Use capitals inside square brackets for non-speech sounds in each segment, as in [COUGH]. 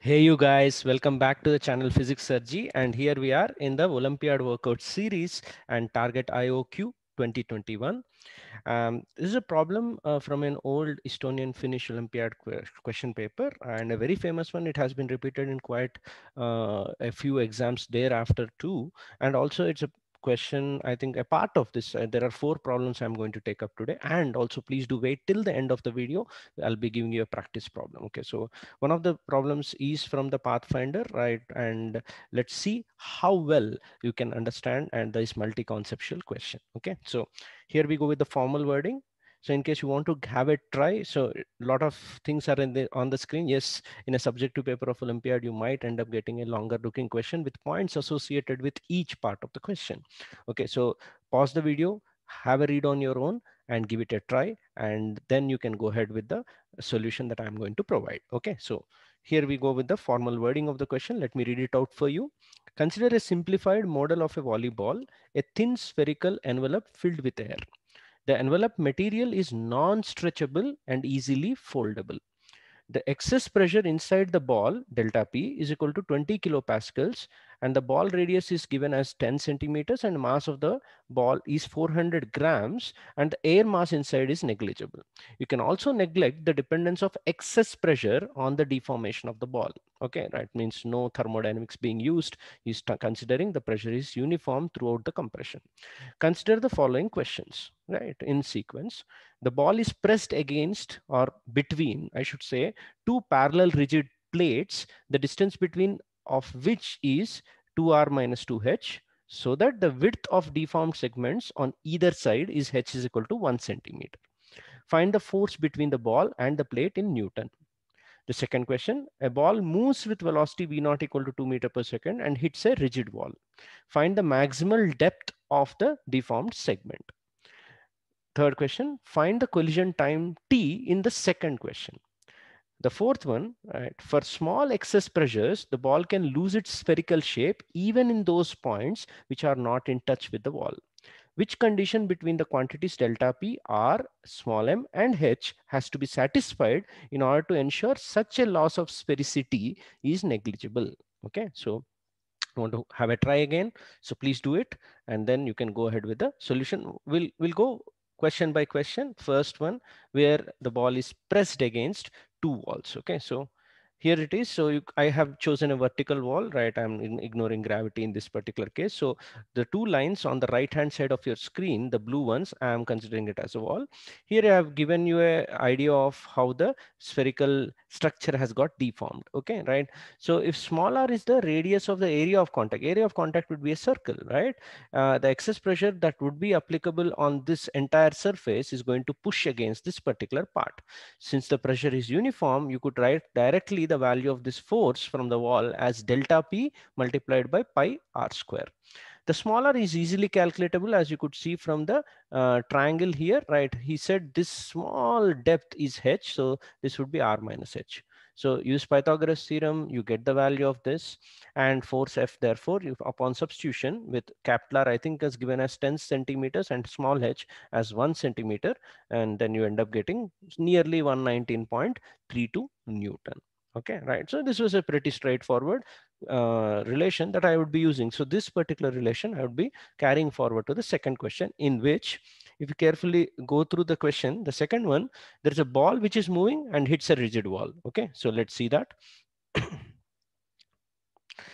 Hey you guys, welcome back to the channel Physics Surgery and here we are in the Olympiad workout series and target IOQ 2021. Um, this is a problem uh, from an old Estonian Finnish Olympiad question paper and a very famous one. It has been repeated in quite uh, a few exams thereafter too. And also it's a question, I think a part of this, uh, there are four problems I'm going to take up today. And also please do wait till the end of the video. I'll be giving you a practice problem. Okay, so one of the problems is from the Pathfinder, right? And let's see how well you can understand and this multi-conceptual question. Okay, so here we go with the formal wording. So in case you want to have a try, so a lot of things are in the, on the screen. Yes, in a subjective paper of Olympiad, you might end up getting a longer looking question with points associated with each part of the question. Okay, so pause the video, have a read on your own and give it a try. And then you can go ahead with the solution that I'm going to provide. Okay, so here we go with the formal wording of the question. Let me read it out for you. Consider a simplified model of a volleyball, a thin spherical envelope filled with air. The envelope material is non-stretchable and easily foldable the excess pressure inside the ball, delta P, is equal to 20 kilopascals, and the ball radius is given as 10 centimeters, and mass of the ball is 400 grams, and the air mass inside is negligible. You can also neglect the dependence of excess pressure on the deformation of the ball. Okay, right, means no thermodynamics being used, is considering the pressure is uniform throughout the compression. Consider the following questions, right, in sequence the ball is pressed against or between, I should say, two parallel rigid plates, the distance between of which is 2r minus 2h so that the width of deformed segments on either side is h is equal to 1 centimeter. Find the force between the ball and the plate in Newton. The second question, a ball moves with velocity v not equal to 2 meter per second and hits a rigid wall. Find the maximal depth of the deformed segment third question, find the collision time t in the second question. The fourth one, right, for small excess pressures, the ball can lose its spherical shape even in those points which are not in touch with the wall. Which condition between the quantities delta p, r, small m and h has to be satisfied in order to ensure such a loss of sphericity is negligible. Okay, so want to have a try again so please do it and then you can go ahead with the solution we'll we'll go question by question. First one, where the ball is pressed against two walls. Okay, so here it is. So you, I have chosen a vertical wall, right? I'm ignoring gravity in this particular case. So the two lines on the right-hand side of your screen, the blue ones, I'm considering it as a wall. Here I have given you an idea of how the spherical structure has got deformed, okay, right? So if small r is the radius of the area of contact, area of contact would be a circle, right? Uh, the excess pressure that would be applicable on this entire surface is going to push against this particular part. Since the pressure is uniform, you could write directly the value of this force from the wall as delta P multiplied by pi r square. The smaller is easily calculatable as you could see from the uh, triangle here, right? He said this small depth is h, so this would be r minus h. So use Pythagoras theorem, you get the value of this and force F therefore upon substitution with capital R I think is given as 10 centimeters and small h as one centimeter and then you end up getting nearly 119.32 Newton. Okay, right. So this was a pretty straightforward uh, relation that I would be using. So this particular relation I would be carrying forward to the second question in which if you carefully go through the question, the second one, there's a ball which is moving and hits a rigid wall. Okay, so let's see that. [COUGHS]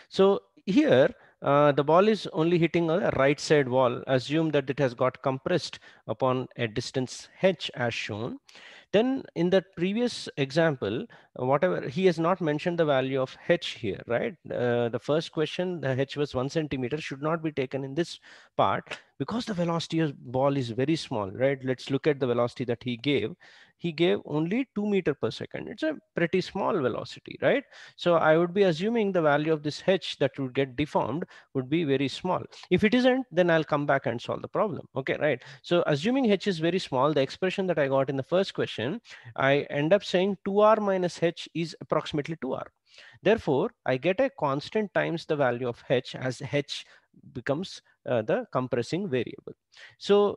so here, uh, the ball is only hitting a right side wall. Assume that it has got compressed upon a distance h as shown. Then in that previous example, whatever he has not mentioned the value of h here right uh, the first question the h was one centimeter should not be taken in this part because the velocity of ball is very small right let's look at the velocity that he gave he gave only two meter per second it's a pretty small velocity right so i would be assuming the value of this h that would get deformed would be very small if it isn't then i'll come back and solve the problem okay right so assuming h is very small the expression that i got in the first question i end up saying 2r minus h h is approximately 2r. Therefore, I get a constant times the value of h as h becomes uh, the compressing variable. So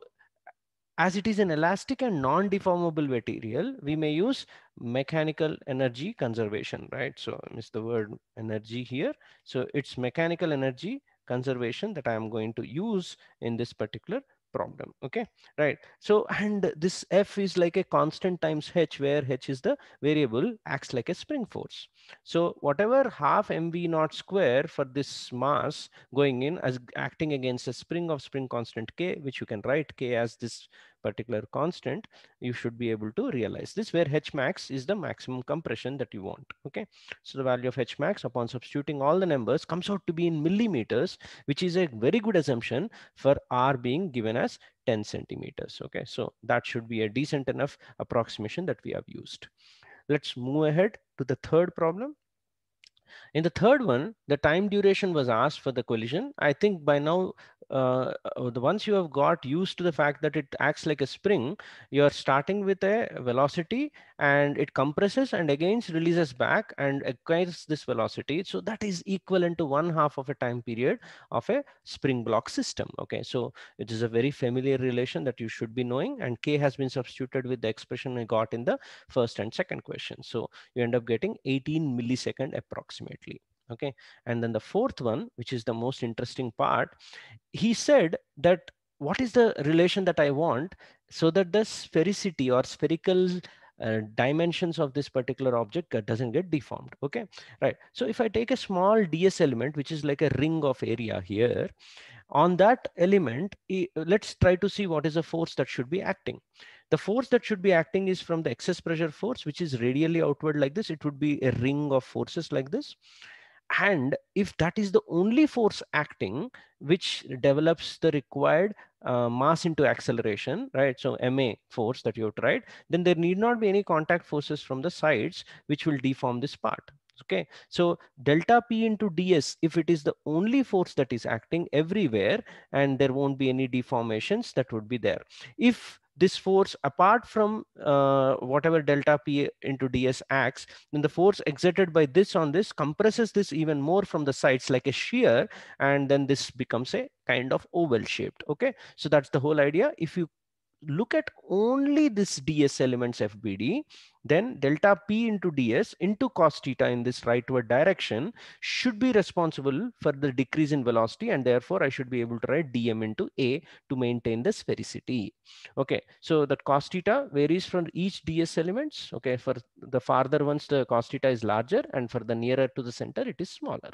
as it is an elastic and non-deformable material, we may use mechanical energy conservation, right? So I miss the word energy here. So it's mechanical energy conservation that I am going to use in this particular problem okay right so and this f is like a constant times h where h is the variable acts like a spring force so whatever half mv naught square for this mass going in as acting against a spring of spring constant k which you can write k as this particular constant, you should be able to realize this where H max is the maximum compression that you want. Okay. So the value of H max upon substituting all the numbers comes out to be in millimeters, which is a very good assumption for R being given as 10 centimeters. Okay. So that should be a decent enough approximation that we have used. Let's move ahead to the third problem. In the third one, the time duration was asked for the collision. I think by now, uh, uh once you have got used to the fact that it acts like a spring, you're starting with a velocity and it compresses and again releases back and acquires this velocity. So that is equivalent to one half of a time period of a spring block system. Okay, so it is a very familiar relation that you should be knowing and K has been substituted with the expression I got in the first and second question. So you end up getting 18 millisecond approx approximately okay and then the fourth one which is the most interesting part he said that what is the relation that i want so that the sphericity or spherical uh, dimensions of this particular object uh, doesn't get deformed okay right so if i take a small ds element which is like a ring of area here on that element let's try to see what is the force that should be acting the force that should be acting is from the excess pressure force, which is radially outward like this. It would be a ring of forces like this. And if that is the only force acting, which develops the required uh, mass into acceleration, right? So MA force that you have tried, then there need not be any contact forces from the sides, which will deform this part. Okay, so delta P into ds, if it is the only force that is acting everywhere and there won't be any deformations that would be there. If this force apart from uh, whatever delta p into ds acts then the force exerted by this on this compresses this even more from the sides like a shear and then this becomes a kind of oval shaped okay so that's the whole idea if you look at only this ds elements fbd then delta p into ds into cos theta in this rightward direction should be responsible for the decrease in velocity and therefore I should be able to write dm into a to maintain the sphericity. Okay, so that cos theta varies from each ds elements. Okay, for the farther ones the cos theta is larger and for the nearer to the center it is smaller.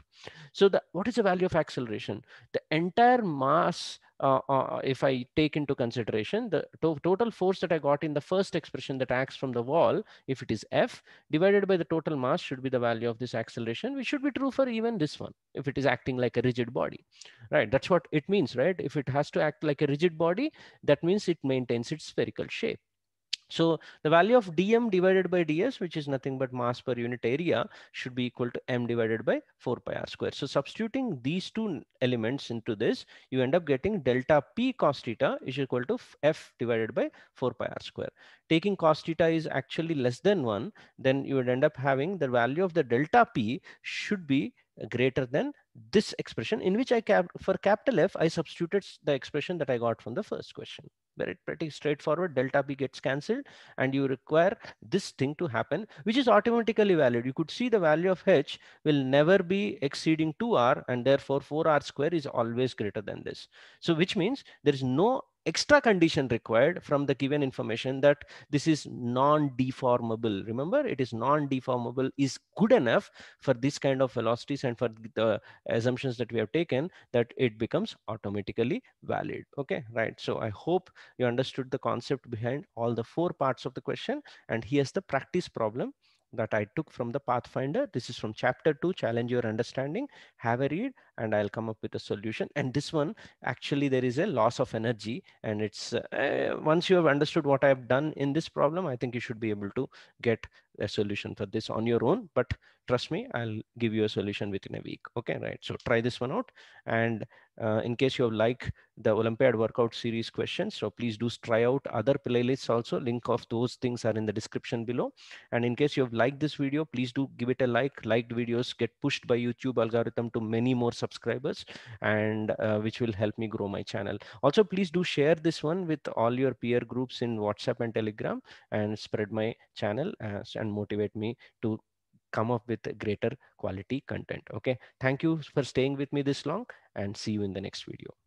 So the, what is the value of acceleration? The entire mass uh, uh, uh, if I take into consideration the to total force that I got in the first expression that acts from the wall, if it is F divided by the total mass should be the value of this acceleration, which should be true for even this one, if it is acting like a rigid body, right? That's what it means, right? If it has to act like a rigid body, that means it maintains its spherical shape. So the value of dm divided by ds, which is nothing but mass per unit area, should be equal to m divided by 4 pi r square. So substituting these two elements into this, you end up getting delta p cos theta is equal to f divided by 4 pi r square. Taking cos theta is actually less than 1, then you would end up having the value of the delta p should be greater than this expression in which I cap for capital F, I substituted the expression that I got from the first question it's pretty straightforward delta b gets cancelled and you require this thing to happen which is automatically valid you could see the value of h will never be exceeding 2r and therefore 4r square is always greater than this so which means there is no extra condition required from the given information that this is non-deformable. Remember, it is non-deformable is good enough for this kind of velocities and for the assumptions that we have taken that it becomes automatically valid. Okay, right. So I hope you understood the concept behind all the four parts of the question. And here's the practice problem that I took from the Pathfinder. This is from chapter two, challenge your understanding. Have a read and I'll come up with a solution. And this one, actually, there is a loss of energy. And it's uh, eh, once you have understood what I've done in this problem, I think you should be able to get a solution for this on your own. But trust me, I'll give you a solution within a week. Okay, right. So try this one out. And uh, in case you have liked the Olympiad workout series questions, so please do try out other playlists also. Link of those things are in the description below. And in case you have liked this video, please do give it a like. Liked videos get pushed by YouTube algorithm to many more subscribers and uh, which will help me grow my channel. Also, please do share this one with all your peer groups in WhatsApp and Telegram and spread my channel as, uh, and motivate me to come up with greater quality content. Okay. Thank you for staying with me this long and see you in the next video.